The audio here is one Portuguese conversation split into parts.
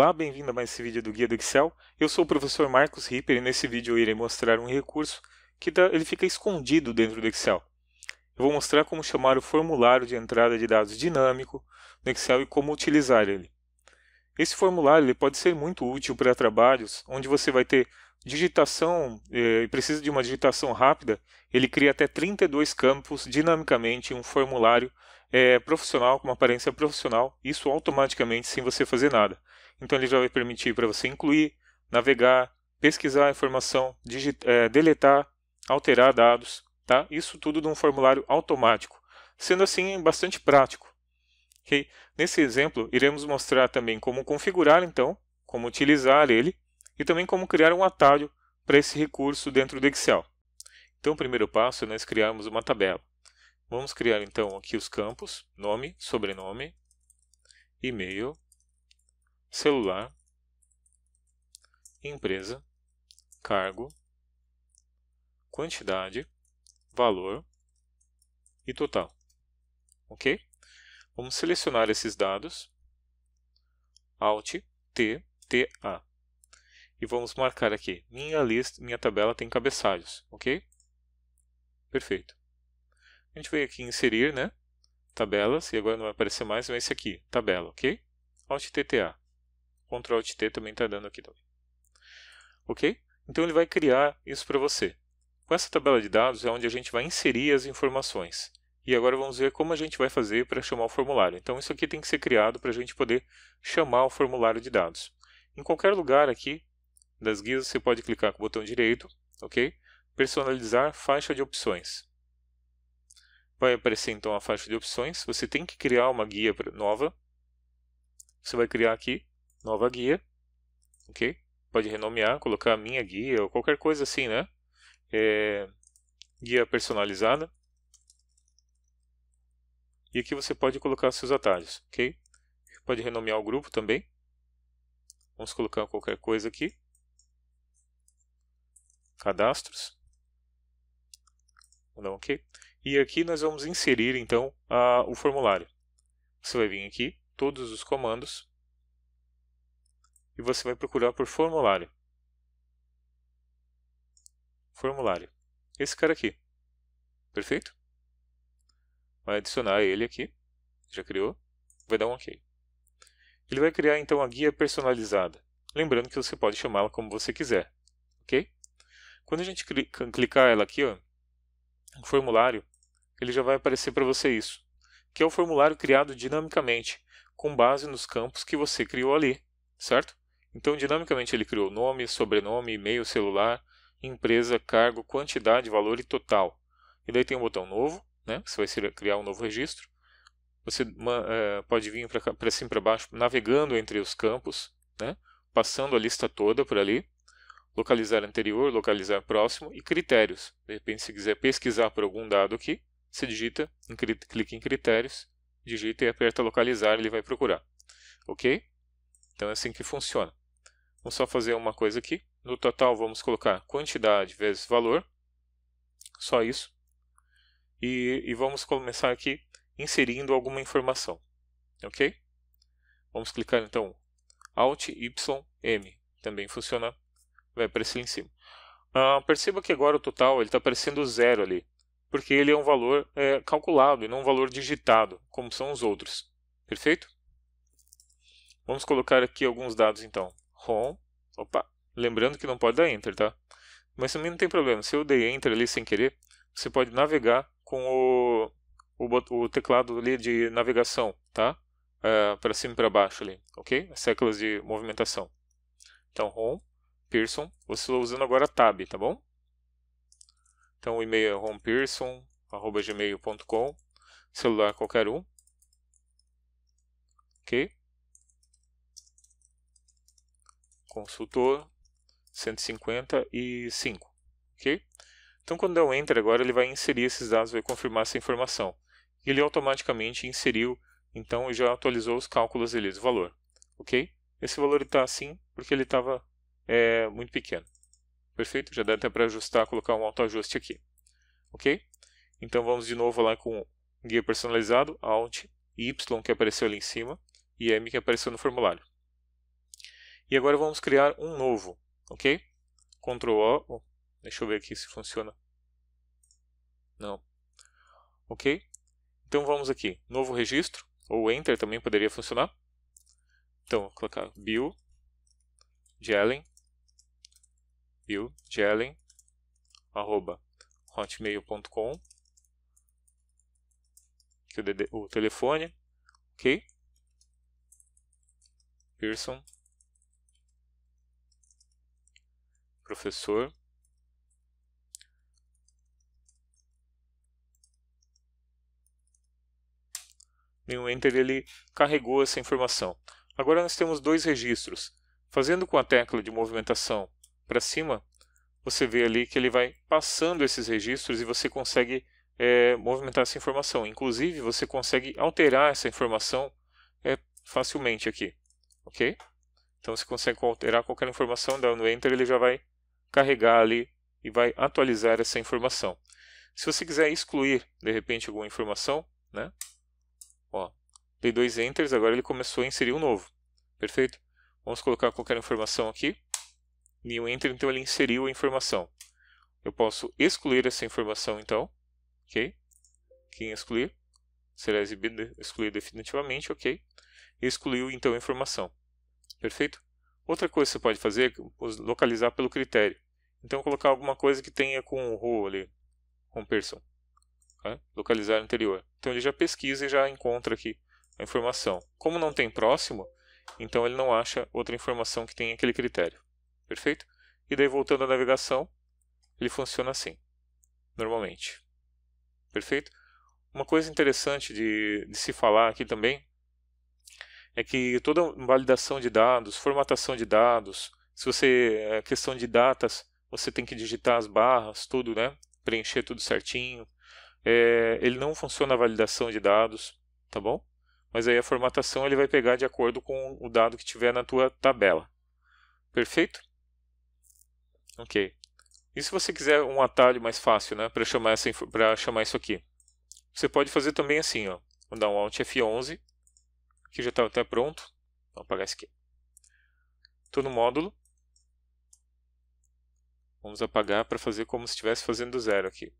Olá, bem-vindo a mais esse vídeo do Guia do Excel. Eu sou o professor Marcos Ripper e nesse vídeo eu irei mostrar um recurso que ele fica escondido dentro do Excel. Eu vou mostrar como chamar o formulário de entrada de dados dinâmico no Excel e como utilizar ele. Esse formulário ele pode ser muito útil para trabalhos onde você vai ter digitação eh, e eh, precisa de uma digitação rápida. Ele cria até 32 campos dinamicamente em um formulário eh, profissional, com uma aparência profissional, isso automaticamente sem você fazer nada. Então ele já vai permitir para você incluir, navegar, pesquisar a informação, é, deletar, alterar dados, tá? Isso tudo num formulário automático, sendo assim é bastante prático. Okay? Nesse exemplo, iremos mostrar também como configurar então, como utilizar ele e também como criar um atalho para esse recurso dentro do Excel. Então, o primeiro passo é nós criarmos uma tabela. Vamos criar então aqui os campos, nome, sobrenome, e-mail, celular, empresa, cargo, quantidade, valor e total. Ok? Vamos selecionar esses dados, Alt T, T A e vamos marcar aqui, minha lista, minha tabela tem cabeçalhos, ok? Perfeito. A gente vem aqui em inserir, né? Tabelas, e agora não vai aparecer mais, vai esse aqui, tabela, ok? Alt T T A Ctrl T também está dando aqui também. Ok? Então ele vai criar isso para você. Com essa tabela de dados é onde a gente vai inserir as informações. E agora vamos ver como a gente vai fazer para chamar o formulário. Então isso aqui tem que ser criado para a gente poder chamar o formulário de dados. Em qualquer lugar aqui das guias você pode clicar com o botão direito, ok? Personalizar faixa de opções. Vai aparecer então a faixa de opções. Você tem que criar uma guia nova. Você vai criar aqui nova guia, ok? Pode renomear, colocar minha guia ou qualquer coisa assim, né? É, guia personalizada. E aqui você pode colocar seus atalhos, ok? Pode renomear o grupo também. Vamos colocar qualquer coisa aqui. Cadastros. Vou dar um ok. E aqui nós vamos inserir então a, o formulário. Você vai vir aqui, todos os comandos e você vai procurar por formulário. Formulário. Esse cara aqui. Perfeito? Vai adicionar ele aqui. Já criou. Vai dar um OK. Ele vai criar então a guia personalizada. Lembrando que você pode chamá-la como você quiser. Ok? Quando a gente clicar ela aqui, ó, no formulário, ele já vai aparecer para você isso, que é o formulário criado dinamicamente, com base nos campos que você criou ali, certo? Então, dinamicamente, ele criou nome, sobrenome, e-mail, celular, empresa, cargo, quantidade, valor e total. E daí tem um botão novo, né? Você vai criar um novo registro. Você é, pode vir para cima e para baixo, navegando entre os campos, né? passando a lista toda por ali, localizar anterior, localizar próximo e critérios. De repente, se quiser pesquisar por algum dado aqui, você digita, em, clica em critérios, digita e aperta localizar, ele vai procurar. Ok? Então é assim que funciona. Vou só fazer uma coisa aqui. No total, vamos colocar quantidade vezes valor. Só isso. E, e vamos começar aqui inserindo alguma informação. Ok? Vamos clicar então Alt Y M. Também funciona. Vai aparecer ali em cima. Ah, perceba que agora o total está aparecendo zero ali, porque ele é um valor é, calculado e não um valor digitado, como são os outros. Perfeito? Vamos colocar aqui alguns dados então home, opa, lembrando que não pode dar enter, tá? Mas também não tem problema, se eu dei enter ali sem querer, você pode navegar com o, o, o teclado ali de navegação, tá? Uh, ah, para cima e para baixo ali, ok? As teclas de movimentação. Então, home, Pearson, você está usando agora tab, tá bom? Então, o e-mail é homepearson.gmail.com, celular qualquer um, ok? consultor 155, ok? Então, quando der o um Enter agora, ele vai inserir esses dados, vai confirmar essa informação. Ele automaticamente inseriu, então já atualizou os cálculos dele, o valor, ok? Esse valor está assim porque ele estava é, muito pequeno. Perfeito? Já dá até para ajustar, colocar um autoajuste aqui. Ok? Então vamos de novo lá com guia personalizado, Alt, Y que apareceu ali em cima e M que apareceu no formulário. E agora vamos criar um novo, ok? Ctrl O, oh, deixa eu ver aqui se funciona. Não. Ok? Então vamos aqui, novo registro, ou Enter também poderia funcionar. Então, vou colocar Bill, Jelen, Bill, Jelen, arroba, hotmail.com, é o, o telefone, ok? Pearson, professor. E o Enter ele carregou essa informação. Agora nós temos dois registros. Fazendo com a tecla de movimentação para cima, você vê ali que ele vai passando esses registros e você consegue é, movimentar essa informação. Inclusive, você consegue alterar essa informação é, facilmente aqui. Ok? Então, você consegue alterar qualquer informação, dando Enter, ele já vai carregar ali e vai atualizar essa informação. Se você quiser excluir, de repente, alguma informação, né? Ó, dei dois enters, agora ele começou a inserir um novo. Perfeito? Vamos colocar qualquer informação aqui. New enter, então ele inseriu a informação. Eu posso excluir essa informação, então. Ok? Quem excluir será exibido, excluir definitivamente, ok? Excluiu, então, a informação. Perfeito? Outra coisa que você pode fazer é localizar pelo critério. Então, colocar alguma coisa que tenha com o row ali, com person. Tá? Localizar anterior. Então, ele já pesquisa e já encontra aqui a informação. Como não tem próximo, então ele não acha outra informação que tenha aquele critério. Perfeito? E daí, voltando à navegação, ele funciona assim, normalmente. Perfeito? Uma coisa interessante de, de se falar aqui também é que toda validação de dados, formatação de dados, se você é, questão de datas, você tem que digitar as barras, tudo, né? Preencher tudo certinho. É, ele não funciona a validação de dados, tá bom? Mas aí a formatação ele vai pegar de acordo com o dado que tiver na tua tabela. Perfeito? Ok. E se você quiser um atalho mais fácil, né, para chamar para chamar isso aqui, você pode fazer também assim, ó. Vou dar um Alt F11 que já está até pronto. Vou apagar esse aqui. Estou no módulo. Vamos apagar para fazer como se estivesse fazendo zero aqui.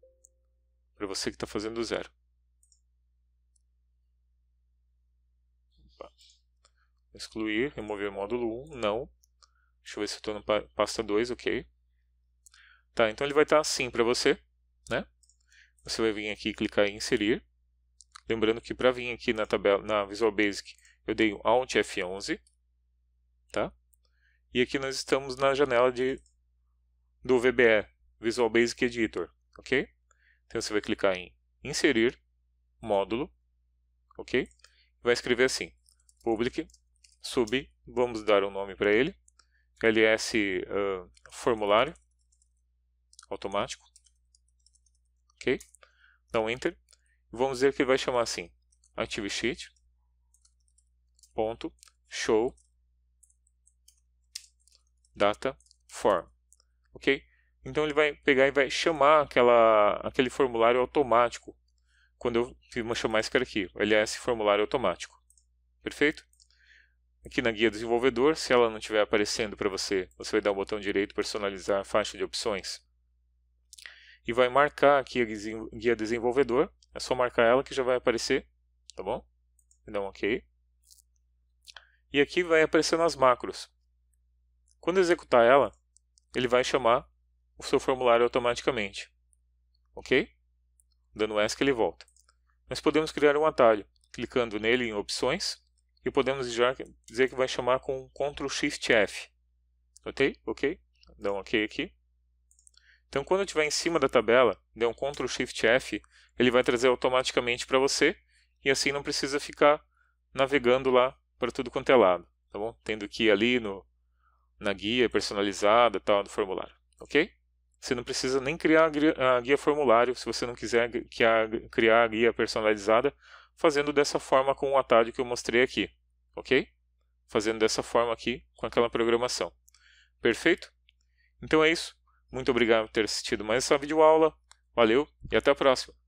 Para você que está fazendo zero. Opa. Excluir, remover módulo 1, não. Deixa eu ver se estou na pasta 2, ok. Tá, então ele vai estar tá assim para você, né? Você vai vir aqui e clicar em inserir. Lembrando que para vir aqui na, tabela, na Visual Basic, eu dei um Alt F11, tá? E aqui nós estamos na janela de, do VBE, Visual Basic Editor, ok? Então você vai clicar em Inserir, Módulo, ok? Vai escrever assim, Public, Sub, vamos dar um nome para ele, LS uh, Formulário, automático, ok? Dá então, um Enter, vamos dizer que ele vai chamar assim, Active Sheet, ponto show data form, ok? Então ele vai pegar e vai chamar aquela, aquele formulário automático quando eu chamar esse cara aqui. Ele é esse formulário automático, perfeito? Aqui na guia desenvolvedor, se ela não estiver aparecendo para você, você vai dar o botão direito personalizar a faixa de opções e vai marcar aqui a guia desenvolvedor. É só marcar ela que já vai aparecer, tá bom? Dá então, um OK e aqui vai aparecendo as macros. Quando executar ela, ele vai chamar o seu formulário automaticamente. Ok? Dando ESC ele volta. Nós podemos criar um atalho, clicando nele em opções, e podemos já dizer que vai chamar com Ctrl Shift F. Ok? Ok? Dá um ok aqui. Então, quando estiver em cima da tabela, dê um Ctrl Shift F, ele vai trazer automaticamente para você, e assim não precisa ficar navegando lá para tudo quanto é lado, tá bom? Tendo que ir ali no, na guia personalizada tal, do formulário, ok? Você não precisa nem criar a guia, formulário se você não quiser criar a guia personalizada, fazendo dessa forma com o atalho que eu mostrei aqui, ok? Fazendo dessa forma aqui com aquela programação. Perfeito? Então é isso. Muito obrigado por ter assistido mais essa videoaula. Valeu e até a próxima!